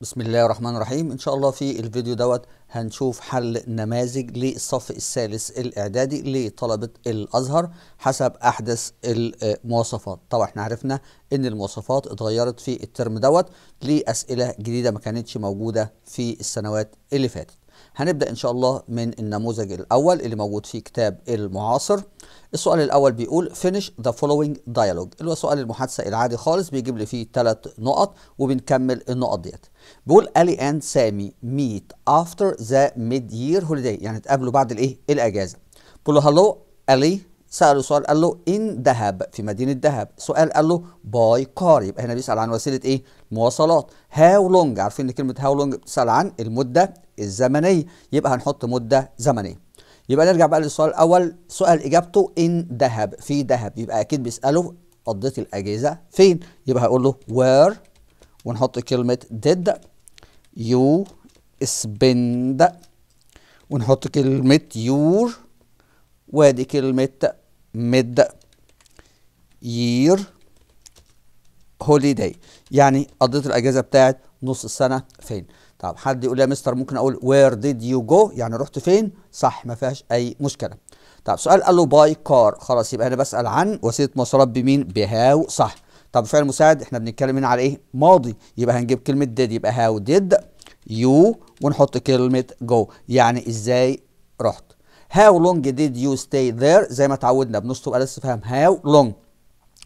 بسم الله الرحمن الرحيم ان شاء الله في الفيديو دوت هنشوف حل نماذج للصف الثالث الاعدادي لطلبه الازهر حسب احدث المواصفات طبعا احنا عرفنا ان المواصفات اتغيرت في الترم دوت لاسئله جديده ما كانتش موجوده في السنوات اللي فاتت هنبدأ إن شاء الله من النموذج الأول اللي موجود في كتاب المعاصر السؤال الأول بيقول finish the following dialogue اللي هو سؤال المحادثة العادي خالص بيجيب لي فيه ثلاث نقط وبنكمل النقط ديت بيقول ألي أند سامي ميت افتر ذا ميد يير هوليداي يعني اتقابلوا بعد الإيه الأجازة بيقول له هالو ألي سأله سؤال قال له إن دهب في مدينة دهب سؤال قال له باي كار يبقى هنا بيسأل عن وسيلة إيه؟ مواصلات هاو لونج عارفين إن كلمة هاو لونج بتسأل عن المدة الزمنية يبقى هنحط مدة زمنية يبقى نرجع بقى للسؤال الأول سؤال إجابته إن دهب في دهب يبقى أكيد بيسأله قضيت الأجهزة فين؟ يبقى هقول له وير ونحط كلمة did يو سبند ونحط كلمة يور وادي كلمة مد يير هوليداي يعني قضيت الاجازه بتاعت نص السنه فين طب حد يقول لي يا مستر ممكن اقول وير ديد يو جو يعني رحت فين صح ما فيهاش اي مشكله طب سؤال قال له باي كار خلاص يبقى انا بسال عن وسيله مواصلات بمين بهاو صح طب فعل مساعد احنا بنتكلم هنا على ايه ماضي يبقى هنجيب كلمه ديد يبقى هاو ديد يو ونحط كلمه جو يعني ازاي رحت هاو لونج ديد يو ستاي ذير زي ما اتعودنا بنصب على استفهام هاو لونج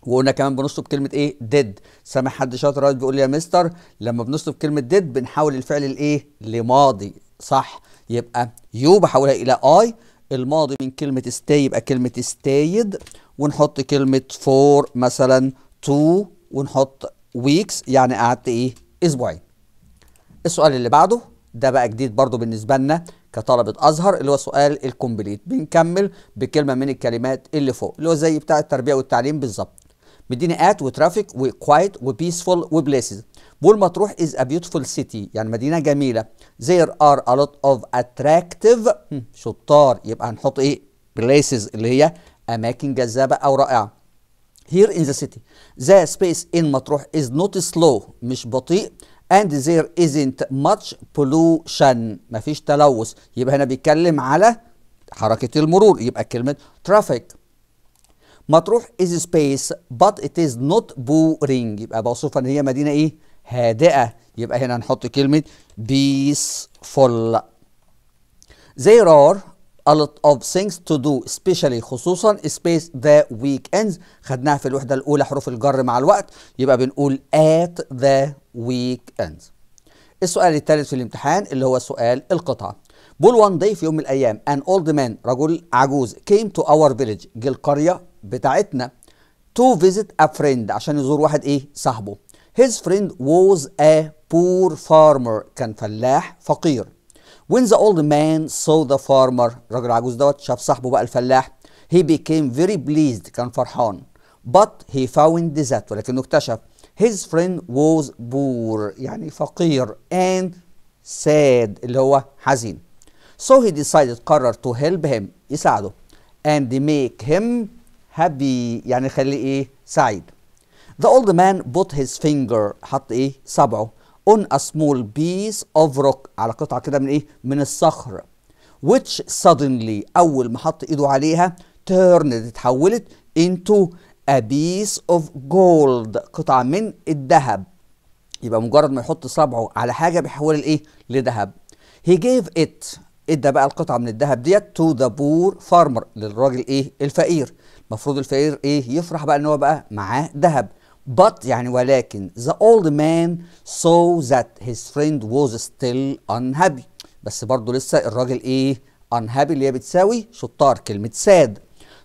وقلنا كمان بنصب كلمة ايه ديد سامع حد شاطر بيقول لي يا مستر لما بنصب كلمة ديد بنحول الفعل لايه لماضي صح يبقى يو بحولها الى اي الماضي من كلمة ستاي يبقى كلمة ستايد ونحط كلمة فور مثلا تو ونحط ويكس يعني قعدت ايه اسبوعين السؤال اللي بعده ده بقى جديد برضو بالنسبة لنا كطلبة أزهر اللي هو سؤال الكومبليت بنكمل بكلمة من الكلمات اللي فوق اللي هو زي بتاع التربية والتعليم بالظبط مدينة آت وترافيك وكوايت وبيسفول وبليسز بول مطروح از ا بيوتيفول سيتي يعني مدينة جميلة زير ار ا لوت اوف اتراكتيف شطار يبقى هنحط ايه بليسز اللي هي أماكن جذابة أو رائعة here in the city the space in مطروح is not slow مش بطيء and there isn't much pollution مفيش تلوث يبقى هنا بيتكلم على حركة المرور يبقى كلمة traffic مطروح is space but it is not boring يبقى بوصفها ان هي مدينة ايه هادئة يبقى هنا نحط كلمة peaceful there are a lot of things to do especially خصوصا space the weekends خدناها في الوحدة الأولى حروف الجر مع الوقت يبقى بنقول at the weekends السؤال الثالث في الامتحان اللي هو سؤال القطعة بول وان داي في يوم من الأيام an old man رجل عجوز came to our village جه القرية بتاعتنا to visit a friend عشان يزور واحد ايه صاحبه his friend was a poor farmer كان فلاح فقير When the old man saw the farmer راجل عجوز دوت شاف صاحبه بقى الفلاح he became very pleased كان فرحان but he found that ولكنه اكتشف his friend was poor يعني فقير and sad اللي هو حزين so he decided قرر to help him يساعده and make him happy يعني خليه ايه سعيد the old man put his finger حط ايه صبعه on a small piece of rock على قطعة كده من إيه؟ من الصخر which suddenly أول ما حط إيده عليها turned اتحولت into a piece of gold قطعة من الذهب يبقى مجرد ما يحط صبعه على حاجة بيحولها لإيه؟ لذهب he gave it ادى بقى القطعة من الذهب ديت to the poor farmer للراجل إيه؟ الفقير المفروض الفقير إيه؟ يفرح بقى إن هو بقى معاه ذهب But يعني ولكن the old man saw that his friend was still unhappy بس برضه لسه الراجل ايه unhappy اللي هي بتساوي شطار كلمة sad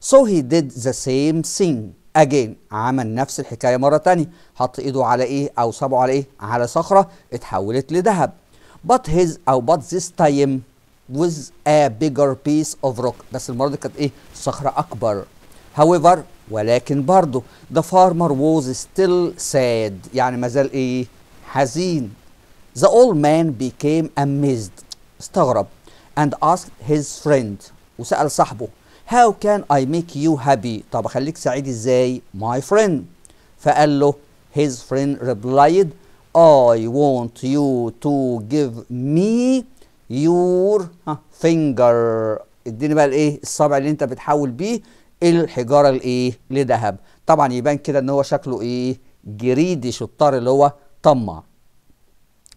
so he did the same thing again عمل نفس الحكاية مرة تانية حط ايده على ايه او صابه على ايه على صخرة اتحولت لذهب but his او but this time was a bigger piece of rock بس المرة دي كانت ايه صخرة اكبر however ولكن برضه the farmer was still sad يعني مازال ايه حزين the old man became amazed استغرب and asked his friend وسأل صاحبه how can I make you happy طب اخليك سعيد ازاي my friend فقال له his friend replied I want you to give me your finger اديني بقى الايه الصابع اللي انت بتحاول بيه الحجاره الايه لذهب طبعا يبان كده ان هو شكله ايه جريدي شطار اللي هو طمع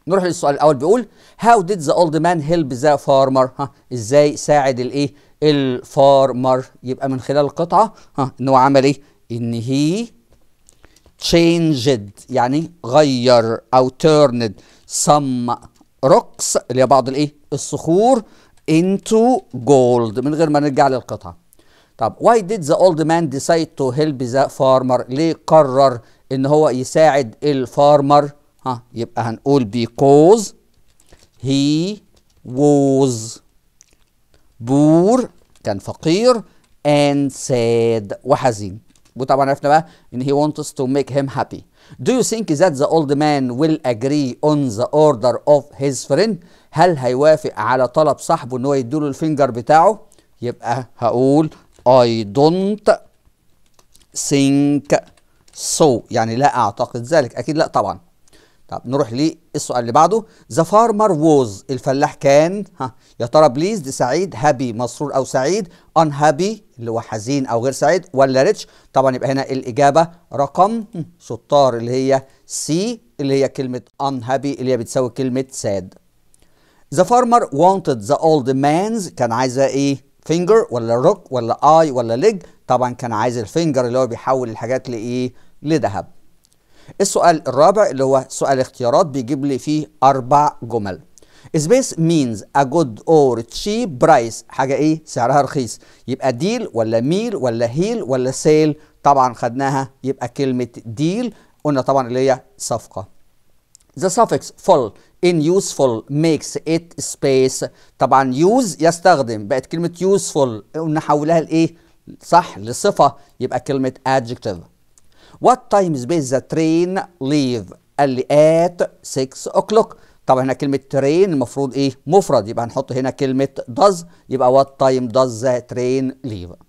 نروح للسؤال الاول بيقول هاو ديد ذا اولد مان هيلب ذا فارمر ها ازاي ساعد الايه الفارمر يبقى من خلال القطعه ها ان هو عمل ايه ان هي تشينجد يعني غير او تيرند سم روكس اللي هي بعض الايه الصخور انتو جولد من غير ما نرجع للقطعه طب why did the old man decide to help the farmer ليه قرر ان هو يساعد الفارمر ها يبقى هنقول because he was poor كان فقير and sad وحزين وطبعا عرفنا بقى ان he wants to make him happy do you think that the old man will agree on the order of his friend هل هيوافق على طلب صاحبه ان هو يديله الفينجر بتاعه يبقى هقول I don't think so يعني لا أعتقد ذلك أكيد لا طبعا طب نروح للسؤال اللي بعده ذا فارمر ووز الفلاح كان ها يا ترى بليز دي سعيد هابي مسرور او سعيد unhappy اللي هو حزين او غير سعيد ولا ريتش طبعا يبقى هنا الاجابه رقم شطار اللي هي سي اللي هي كلمه unhappy اللي هي بتساوي كلمه ساد ذا فارمر wanted ذا اولد مانز كان عايزه ايه فينجر ولا روك ولا اي ولا ليج طبعا كان عايز الفينجر اللي هو بيحول الحاجات لايه لذهب السؤال الرابع اللي هو سؤال اختيارات بيجيب لي فيه اربع جمل سبيس means a good or cheap price حاجة ايه سعرها رخيص يبقى ديل ولا ميل ولا هيل ولا سيل طبعا خدناها يبقى كلمة ديل قلنا طبعا اللي هي صفقة The suffix full in useful makes it space طبعا use يستخدم بقت كلمة useful نحولها لإيه؟ صح لصفة يبقى كلمة adjective. What time is the train leave؟ قال لي at 6 o'clock. طبعا هنا كلمة train المفروض إيه؟ مفرد يبقى هنحط هنا كلمة does يبقى what time does the train leave؟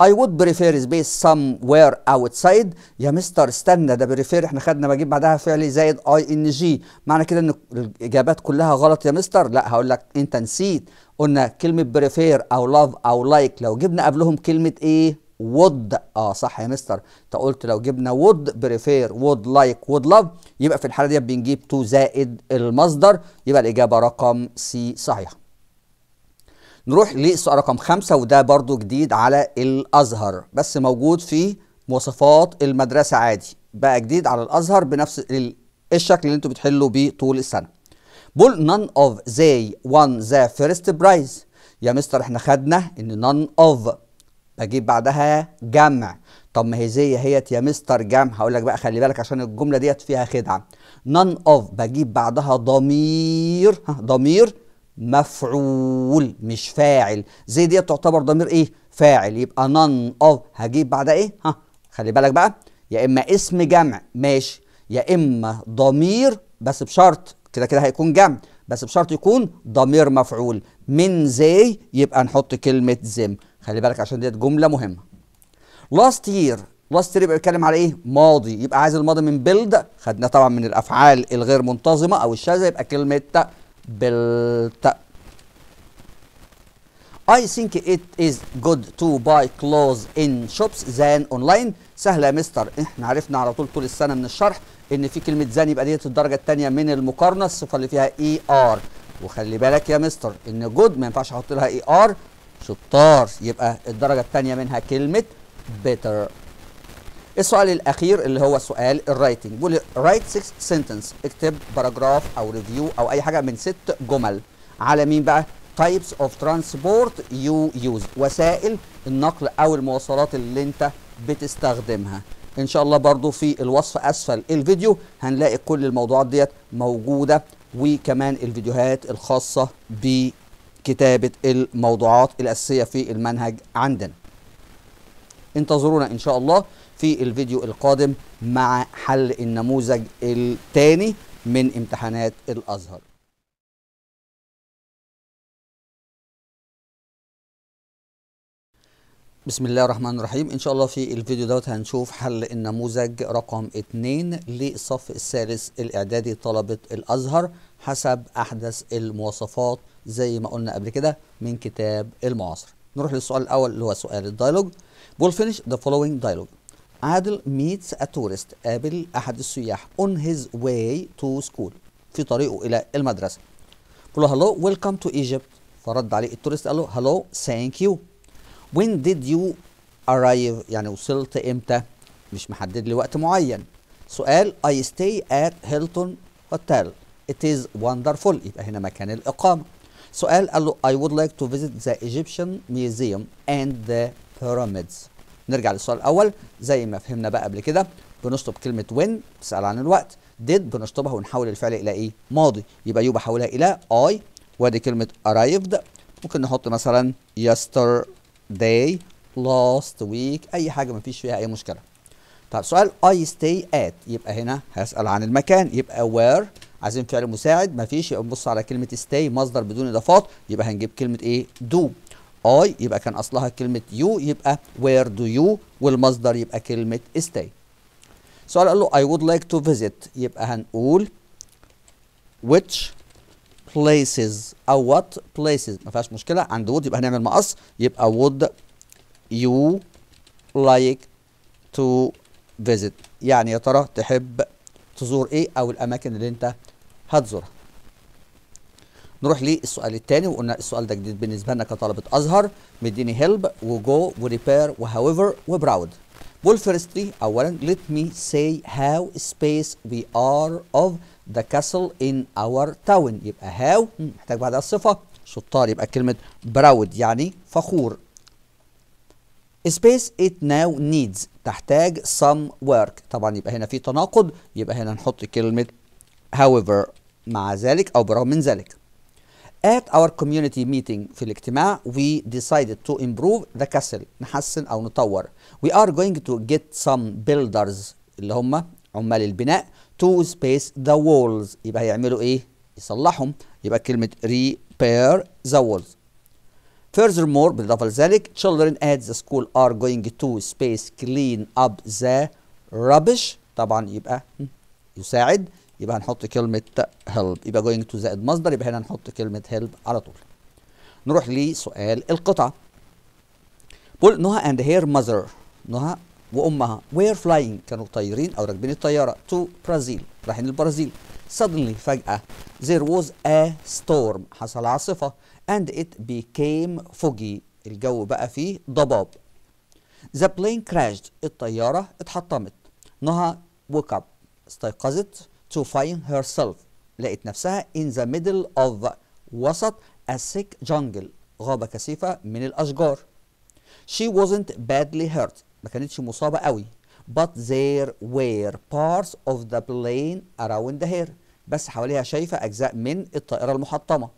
I would prefer space somewhere outside يا مستر استنى ده بريفير احنا خدنا بجيب بعدها فعل زائد اي ان جي معنى كده ان الاجابات كلها غلط يا مستر لا هقول لك انت نسيت قلنا كلمه بريفير او لاف او لايك لو جبنا قبلهم كلمه ايه وود اه صح يا مستر انت قلت لو جبنا وود بريفير وود لايك وود لاف يبقى في الحاله دي بنجيب تو زائد المصدر يبقى الاجابه رقم سي صحيحه نروح للسؤال رقم خمسة وده برضو جديد على الأزهر بس موجود في مواصفات المدرسة عادي بقى جديد على الأزهر بنفس الشكل اللي انتوا بتحلوا بيه طول السنة بول none of they won the first prize يا مستر احنا خدنا ان none of بجيب بعدها جمع طب ما هي زي هيت يا مستر جمع هقول لك بقى خلي بالك عشان الجملة ديت فيها خدعة none of بجيب بعدها ضمير ضمير مفعول مش فاعل زي دي تعتبر ضمير ايه فاعل يبقى نون اوف هجيب بعدها ايه ها خلي بالك بقى يا اما اسم جمع ماشي يا اما ضمير بس بشرط كده كده هيكون جمع بس بشرط يكون ضمير مفعول من زي يبقى نحط كلمه زم خلي بالك عشان ديت جمله مهمه لاست يير لاست يير يبقى بيتكلم على ايه ماضي يبقى عايز الماضي من بيلد خدناه طبعا من الافعال الغير منتظمه او الشاذه يبقى كلمه بالتاء I think it is good to buy clothes in shops than online سهلة يا مستر احنا عرفنا على طول طول السنة من الشرح ان في كلمة زان يبقى ديت الدرجة الثانية من المقارنة الصفة اللي فيها اي e ار وخلي بالك يا مستر ان جود ما ينفعش احط لها اي e ار شطار يبقى الدرجة الثانية منها كلمة better السؤال الاخير اللي هو سؤال الرايتنج بيقول رايت 6 سنتنس اكتب باراجراف او ريفيو او اي حاجه من ست جمل على مين بقى تايبس اوف ترانسبورت يو يوز وسائل النقل او المواصلات اللي انت بتستخدمها ان شاء الله برضو في الوصف اسفل الفيديو هنلاقي كل الموضوعات ديت موجوده وكمان الفيديوهات الخاصه بكتابه الموضوعات الاساسيه في المنهج عندنا انتظرونا ان شاء الله في الفيديو القادم مع حل النموذج الثاني من امتحانات الازهر بسم الله الرحمن الرحيم ان شاء الله في الفيديو دوت هنشوف حل النموذج رقم 2 للصف الثالث الاعدادي طلبه الازهر حسب احدث المواصفات زي ما قلنا قبل كده من كتاب المعاصر نروح للسؤال الاول اللي هو سؤال الديالوج We'll finish the following dialogue. عادل meets a tourist قابل أحد السياح on his way to school في طريقه إلى المدرسة بقول له hello welcome to Egypt فرد عليه التورست قال له hello thank you when did you arrive يعني وصلت إمتى مش محدد لوقت معين سؤال I stay at Hilton Hotel it is wonderful يبقى هنا مكان الإقامة سؤال قال له I would like to visit the Egyptian Museum and the بيراميدز نرجع للسؤال الاول زي ما فهمنا بقى قبل كده بنشطب كلمه وين بتسال عن الوقت ديد بنشطبها ونحول الفعل الى ايه ماضي يبقى يو بحولها الى اي وادي كلمه ارايفد ممكن نحط مثلا يستر داي لاست ويك اي حاجه مفيش فيها اي مشكله طب سؤال اي ستي ات يبقى هنا هسأل عن المكان يبقى وير عايزين فعل مساعد مفيش يبقى نبص على كلمة ستي مصدر بدون إضافات يبقى هنجيب كلمة إيه دو اي يبقى كان اصلها كلمه يو يبقى وير دو يو والمصدر يبقى كلمه stay سؤال قال له I would like to visit يبقى هنقول which places او what places ما فيهاش مشكله عند would يبقى هنعمل مقص يبقى would you like to visit يعني يا ترى تحب تزور ايه او الاماكن اللي انت هتزورها نروح للسؤال الثاني وقلنا السؤال ده جديد بالنسبه لنا كطلبه ازهر مديني هيلب وجو وريبير وهاويفر وبراود لي اولا ليت مي سي هاو سبيس وي ار اوف ذا كاسل ان اور تاون يبقى هاو محتاج بعدها صفه شطار يبقى كلمه براود يعني فخور سبيس ات ناو نيدز تحتاج سم ورك طبعا يبقى هنا في تناقض يبقى هنا نحط كلمه هاويفر مع ذلك او برغم من ذلك At our community meeting في الاجتماع we decided to improve the castle نحسن أو نطور. We are going to get some builders اللي هم عمال البناء to space the walls يبقى هيعملوا إيه؟ يصلحهم يبقى كلمة repair the walls. Furthermore بالإضافة لذلك children at the school are going to space clean up the rubbish طبعا يبقى يساعد يبقى هنحط كلمه هيلب يبقى جوينج تو زائد مصدر يبقى هنا هنحط كلمه هيلب على طول نروح لسؤال القطعه بول نوها اند هير ماذر نوها وامها وير فلاينج كانوا طايرين او راكبين الطياره تو برازيل رايحين البرازيل suddenly فجأة there was a storm حصل عاصفة and it became foggy الجو بقى فيه ضباب the plane crashed الطيارة اتحطمت نهى woke up استيقظت to find herself لقيت نفسها in the middle of وسط a thick jungle غابة كثيفة من الأشجار she wasn't badly hurt ما كانتش مصابة قوي but there were parts of the plane around her بس حواليها شايفة أجزاء من الطائرة المحطمة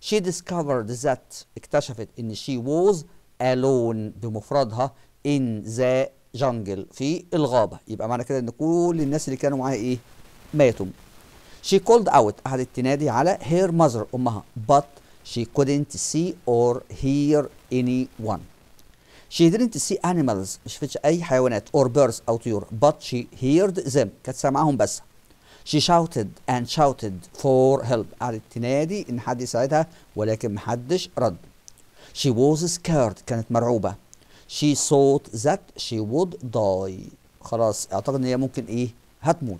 she discovered that اكتشفت ان she was alone بمفردها in the jungle في الغابة يبقى معنى كده ان كل الناس اللي كانوا معاها ايه ماتوا she called out قعدت تنادي على her mother أمها but she couldn't see or hear anyone she didn't see animals مش شفتش أي حيوانات or birds أو طيور but she heard them كانت سامعاهم بس she shouted and shouted for help قعدت تنادي إن حد يساعدها ولكن محدش رد she was scared كانت مرعوبة she thought that she would die خلاص اعتقد ان هي ممكن ايه هتموت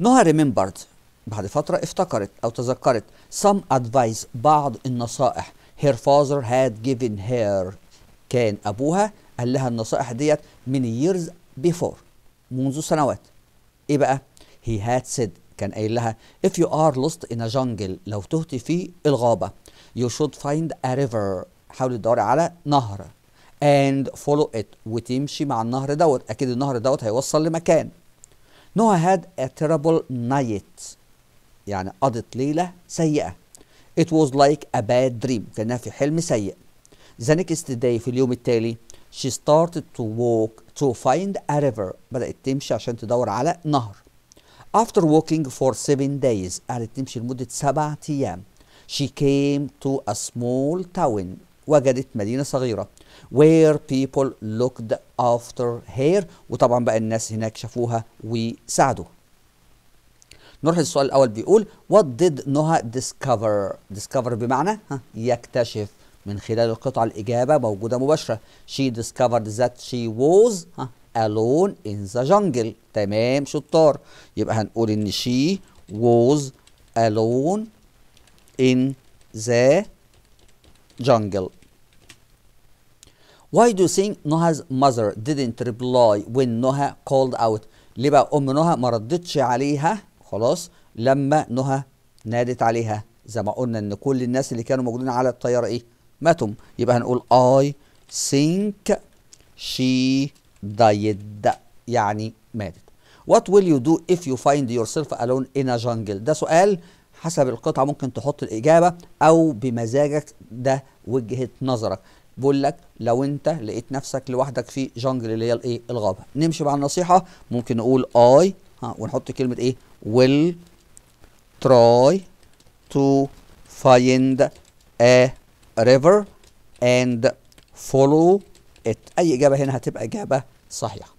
نوها ريمبرد بعد فترة افتكرت أو تذكرت some advice بعض النصائح her father had given her كان أبوها قال لها النصائح ديت من years before منذ سنوات إيه بقى؟ he had said كان قايل لها if you are lost in a jungle لو تهت في الغابة you should find a river حاول تدوري على نهر and follow it وتمشي مع النهر دوت أكيد النهر دوت هيوصل لمكان Noah had a terrible night يعني قضت ليلة سيئة It was like a bad dream كانها في حلم سيء The next day في اليوم التالي She started to walk to find a river بدأت تمشي عشان تدور على نهر After walking for seven days قعدت تمشي لمدة سبعة أيام She came to a small town وجدت مدينة صغيرة where people looked after her وطبعا بقى الناس هناك شافوها وساعدوا نروح للسؤال الأول بيقول what did Noah discover discover بمعنى ها يكتشف من خلال القطعة الإجابة موجودة مباشرة she discovered that she was ها alone in the jungle تمام شطار يبقى هنقول إن she was alone in the jungle Why do you think Noah's mother didn't reply when Noah called out ليه بقى ام نوها ما ردتش عليها خلاص لما نوها نادت عليها زي ما قلنا ان كل الناس اللي كانوا موجودين على الطياره ايه ماتوا يبقى هنقول I think she died يعني ماتت What will you do if you find yourself alone in a jungle ده سؤال حسب القطعة ممكن تحط الإجابة أو بمزاجك ده وجهة نظرك بقول لك لو انت لقيت نفسك لوحدك في جنجل اللي هي الايه الغابه نمشي مع النصيحه ممكن نقول اي ها ونحط كلمه ايه ويل تراي تو فايند ا ريفر اند فولو ات اي اجابه هنا هتبقى اجابه صحيحه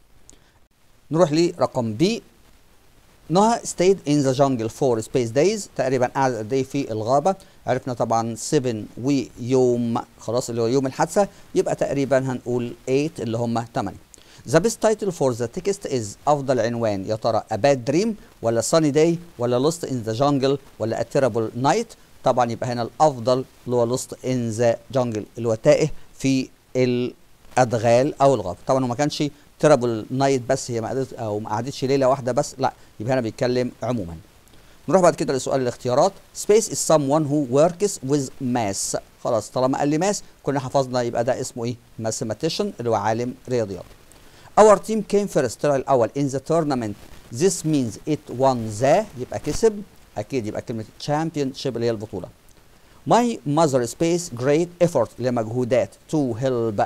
نروح لرقم بي نها stayed in the jungle for space days تقريبا قعد قد ايه في الغابه عرفنا طبعا 7 ويوم خلاص اللي هو يوم الحادثه يبقى تقريبا هنقول 8 اللي هم 8 ذا بيست تايتل فور ذا تكست از افضل عنوان يا ترى A Bad Dream ولا Sunny Day ولا Lost in the Jungle ولا A Terrible Night طبعا يبقى هنا الافضل اللي هو Lost in the Jungle اللي هو تائه في الادغال او الغابه طبعا هو ما كانش ترابل نايت بس هي ما قعدتش او ما قعدتش ليله واحده بس لا يبقى هنا بيتكلم عموما نروح بعد كده لسؤال الاختيارات سبيس is someone who works with ماس خلاص طالما قال لي ماس كنا حفظنا يبقى ده اسمه ايه mathematician اللي هو عالم رياضيات our team came first طلع الاول in the tournament this means it won the يبقى كسب اكيد يبقى كلمه championship اللي هي البطوله my mother space great effort لمجهودات to help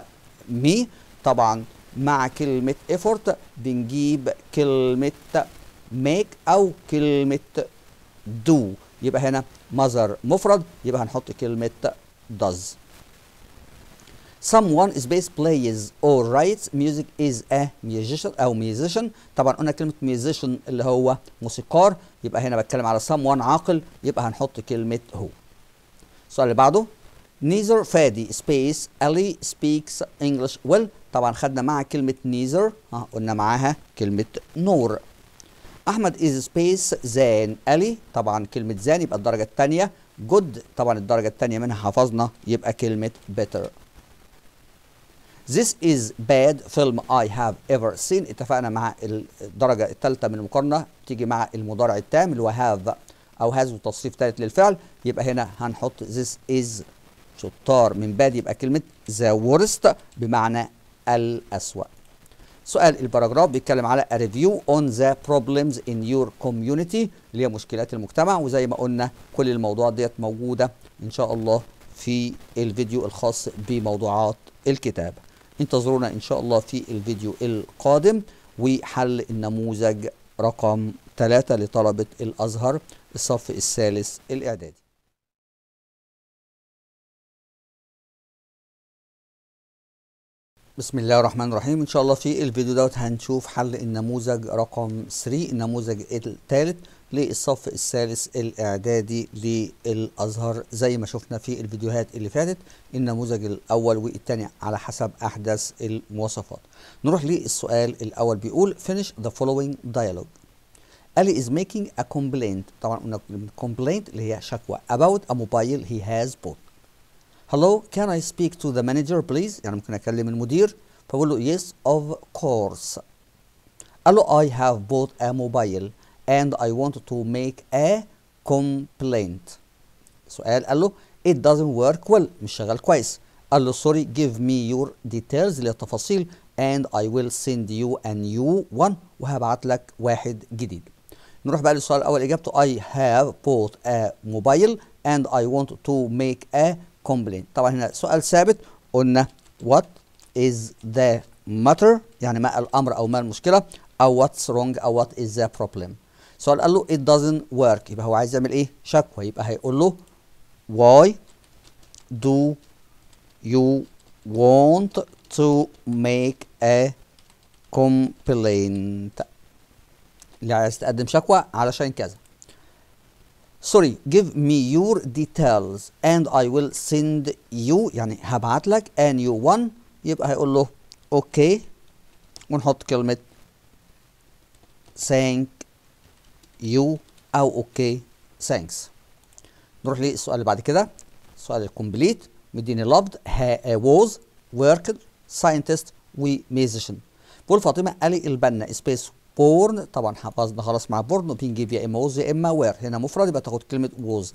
me طبعا مع كلمة effort بنجيب كلمة make أو كلمة do يبقى هنا مظهر مفرد يبقى هنحط كلمة does someone is bass plays or writes music is a musician أو musician طبعا قلنا كلمة musician اللي هو موسيقار يبقى هنا بتكلم على someone عاقل يبقى هنحط كلمة هو السؤال اللي بعده neither Fadi space Ali speaks English well طبعا خدنا مع كلمة نيزر اه قلنا معاها كلمة نور احمد از سبيس زان الي طبعا كلمة زان يبقى الدرجة الثانية جود طبعا الدرجة الثانية منها حفظنا يبقى كلمة بيتر This is bad film I have ever seen اتفقنا مع الدرجة الثالثة من المقارنة تيجي مع المضارع التام اللي هو have أو has وتصريف ثالث للفعل يبقى هنا هنحط this is شطار من bad يبقى كلمة the worst بمعنى الأسوأ سؤال الباراجراف بيتكلم على a review on the problems in your community اللي هي مشكلات المجتمع وزي ما قلنا كل الموضوعات ديت موجودة إن شاء الله في الفيديو الخاص بموضوعات الكتاب انتظرونا إن شاء الله في الفيديو القادم وحل النموذج رقم ثلاثة لطلبة الأزهر الصف الثالث الإعدادي بسم الله الرحمن الرحيم ان شاء الله في الفيديو دوت هنشوف حل النموذج رقم 3 النموذج الثالث للصف الثالث الاعدادي للازهر زي ما شفنا في الفيديوهات اللي فاتت النموذج الاول والثاني على حسب احدث المواصفات نروح للسؤال الاول بيقول finish the following dialogue Ali is making a complaint طبعا قلنا complaint اللي هي شكوى about a mobile he has bought hello can I speak to the manager please يعني ممكن أكلم المدير فأقول له yes of course قال I have bought a mobile and I want to make a complaint سؤال قال له it doesn't work well مش شغال كويس قال له sorry give me your details اللي التفاصيل and I will send you a new one وهبعت لك واحد جديد نروح بقى للسؤال الاول اجابته I have bought a mobile and I want to make a complaint طبعا هنا سؤال ثابت قلنا what is the matter يعني ما الامر او ما المشكله او what's wrong او what is the problem سؤال قال له it doesn't work يبقى هو عايز يعمل ايه شكوى يبقى هيقول له why do you want to make a complaint اللي يعني عايز تقدم شكوى علشان كذا sorry give me your details and I will send you يعني هبعت لك and you one يبقى هيقول له اوكي ونحط كلمة thank you أو اوكي thanks نروح للسؤال اللي بعد كده السؤال الكومبليت مديني loved uh, was worked scientist musician بقول فاطمة قالي البنا space بورن طبعا حفظنا خلاص مع بورن وبنجيب يا اما was يا اما وير هنا مفرد يبقى تاخد كلمه was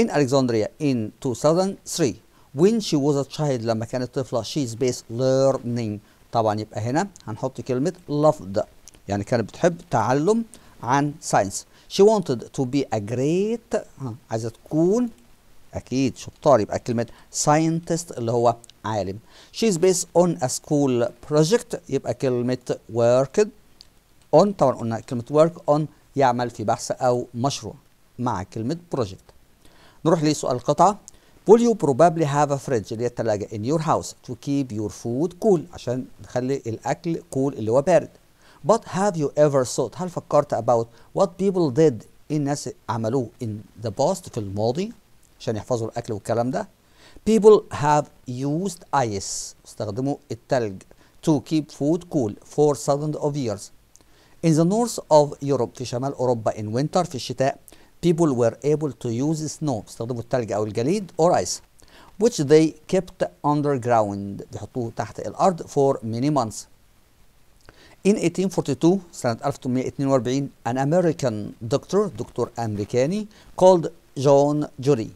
in Alexandria in 2003 when she was a child لما كانت طفله she based learning طبعا يبقى هنا هنحط كلمه loved يعني كانت بتحب تعلم عن science she wanted to be a great عايزه تكون اكيد شطار يبقى كلمه scientist اللي هو عالم she is based on a school project يبقى كلمه worked اون طبعا قلنا كلمه ورك اون يعمل في بحث او مشروع مع كلمه بروجكت نروح لسؤال القطعه Will you probably have a fridge اللي هي الثلاجة in your house to keep your food cool عشان نخلي الأكل cool اللي هو بارد. But have you ever thought هل فكرت about what people did إيه الناس عملوه in the past في الماضي عشان يحفظوا الأكل والكلام ده. People have used ice استخدموا التلج to keep food cool for thousands of years In the north of Europe في شمال أوروبا in winter في الشتاء people were able to use snow استخدموا التلج أو الجليد or ice which they kept underground بيحطوه تحت الأرض for many months In 1842 سنة 1842 an American doctor دكتور أمريكاني called John Jury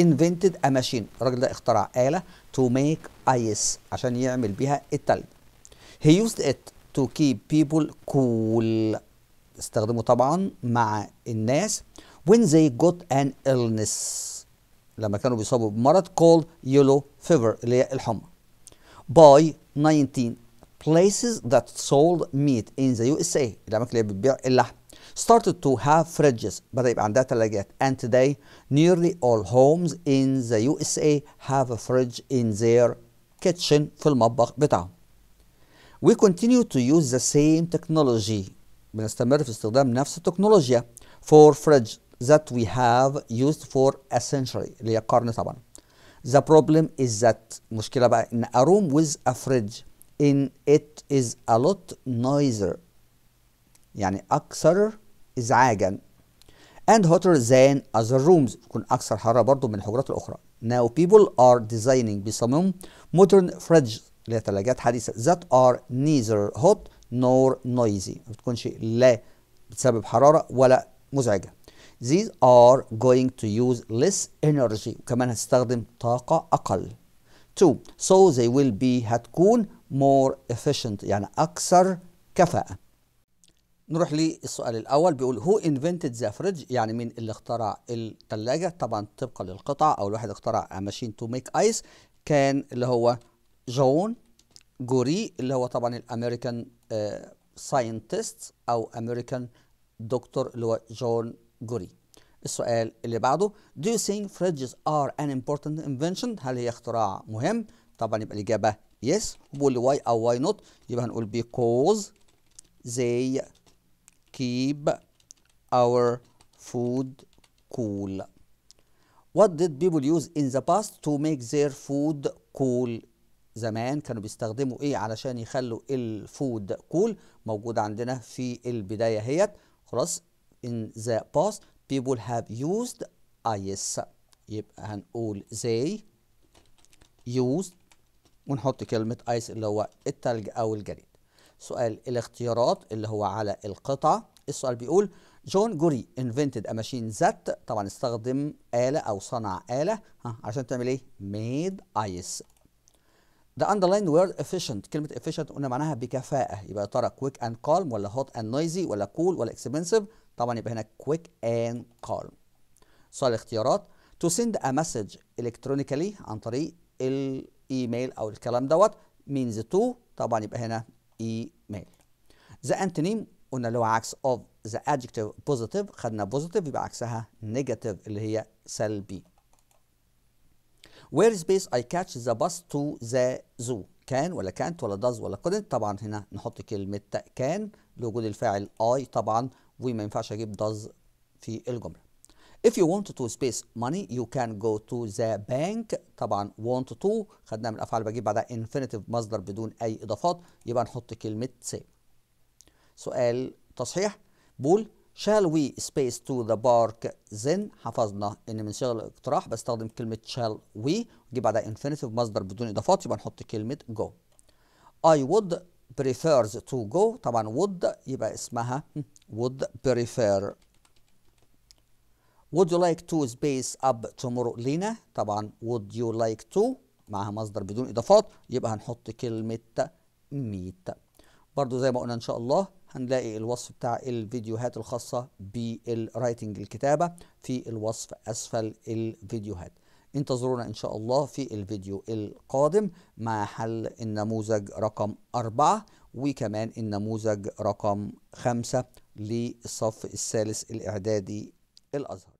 invented a machine الراجل ده اخترع آلة to make ice عشان يعمل بيها التلج he used it to keep people cool استخدمه طبعا مع الناس when they got an illness لما كانوا بيصابوا بمرض called yellow fever اللي هي الحمى by 19 places that sold meat in the USA الأماكن اللي بتبيع اللحم started to have fridges بدأ يبقى عندها and today nearly all homes in the USA have a fridge in their kitchen في المطبخ بتاعهم we continue to use the same technology بنستمر في استخدام نفس التكنولوجيا for fridge that we have used for a century اللي هي قرن طبعا the problem is that مشكلة بقى ان a room with a fridge in it is a lot noisier يعني اكثر ازعاجا and hotter than other rooms يكون اكثر حرارة برضو من الحجرات الاخرى now people are designing بيصمموا modern fridges اللي هي ثلاجات حديثه ذات ار نيذر هوت نور نويزي ما بتكونش لا بتسبب حراره ولا مزعجه these are going to use less energy وكمان هتستخدم طاقه اقل two so they will be هتكون more efficient يعني اكثر كفاءه نروح للسؤال الاول بيقول هو invented the fridge يعني مين اللي اخترع الثلاجه طبعا طبقا للقطع او الواحد اخترع ماشين تو ميك ايس كان اللي هو جون جوري اللي هو طبعا الامريكان ساينتست او امريكان دكتور اللي هو جون جوري السؤال اللي بعده Do you think fridges are an important invention هل هي اختراع مهم طبعا يبقى الاجابه yes بقول لي why او why not يبقى هنقول because they keep our food cool What did people use in the past to make their food cool زمان كانوا بيستخدموا ايه علشان يخلوا الفود كول cool. موجود عندنا في البدايه هيت خلاص in the past people have used ice يبقى هنقول they used ونحط كلمة ايس اللي هو التلج أو الجليد. سؤال الاختيارات اللي هو على القطع، السؤال بيقول جون جوري invented a machine that طبعا استخدم آلة أو صنع آلة ها عشان تعمل إيه؟ made ice The underlined word efficient كلمة efficient قلنا معناها بكفاءة يبقى يا ترى quick and calm ولا hot and noisy ولا cool ولا expensive طبعا يبقى هنا quick and calm. سؤال الاختيارات to send a message electronically عن طريق الايميل او الكلام دوت means to طبعا يبقى هنا ايميل. The antonym قلنا اللي هو عكس of the adjective positive خدنا positive يبقى عكسها negative اللي هي سلبي. وير سبيس اي كاتش ذا باس تو ذا زو كان ولا كانت ولا داز ولا كودنت طبعا هنا نحط كلمه كان لوجود الفاعل اي طبعا وما ينفعش اجيب داز في الجمله If you want to space money you can go to the bank طبعا want to خدناها من الافعال بجيب بعدها infinitive مصدر بدون اي اضافات يبقى نحط كلمه save. سؤال تصحيح بول shall we space to the park then حفظنا ان من صيغ الاقتراح بستخدم كلمه shall we نجيب بعدها infinitive مصدر بدون اضافات يبقى نحط كلمه go I would prefers to go طبعا would يبقى اسمها would prefer would you like to space up tomorrow لينا طبعا would you like to معاها مصدر بدون اضافات يبقى هنحط كلمه meet برضو زي ما قلنا ان شاء الله هنلاقي الوصف بتاع الفيديوهات الخاصة بالرايتنج الكتابة في الوصف أسفل الفيديوهات انتظرونا إن شاء الله في الفيديو القادم مع حل النموذج رقم أربعة وكمان النموذج رقم خمسة للصف الثالث الإعدادي الأزهر